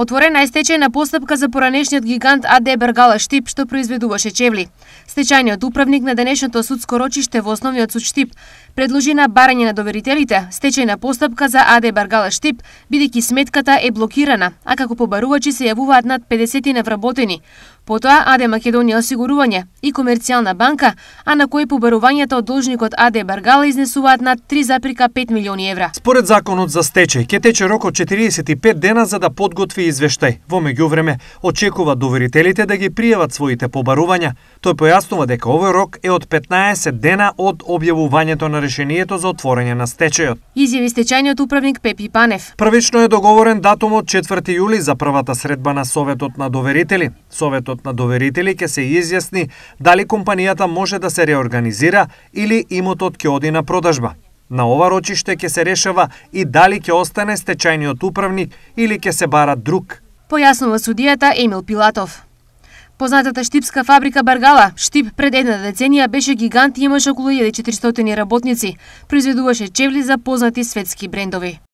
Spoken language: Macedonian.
Отворена е стечајна постапка за поранешниот гигант АД Бергала Штип, што произведуваше чевли. Стечајниот управник на денешното судско рочиште во основниот суд Штип предложи на барање на доверителите стечајна постапка за АД Бергала Штип, бидејќи сметката е блокирана, а како побарувачи се јавуваат над 50 невработени, Потоа АД Македонија осигурување и Комерцијална банка, а на кои побарувањата од должникот АД Баргала изнесуваат над 3,5 милиони евра. Според законот за стечај ќе тече рок од 45 дена за да подготви извештај. Во меѓувреме очекува доверителите да ги пријават своите побарувања. Тој појаснува дека овој рок е од 15 дена од објавувањето на решението за отворање на стечајот. Изјави стечајниот управник Пепи Панев. Првично е договорен датумот 4 јули за првата средба на Советот на доверители. Советот Советот на доверители ќе се изјасни дали компанијата може да се реорганизира или имотот ќе оди на продажба. На ова рочиште ќе се решава и дали ќе остане стечајниот управник или ќе се бара друг. Појаснува судијата Емил Пилатов. Познатата штипска фабрика Баргала, Штип пред една деценија беше гигант и имаше околу 1400 работници. Произведуваше чевли за познати светски брендови.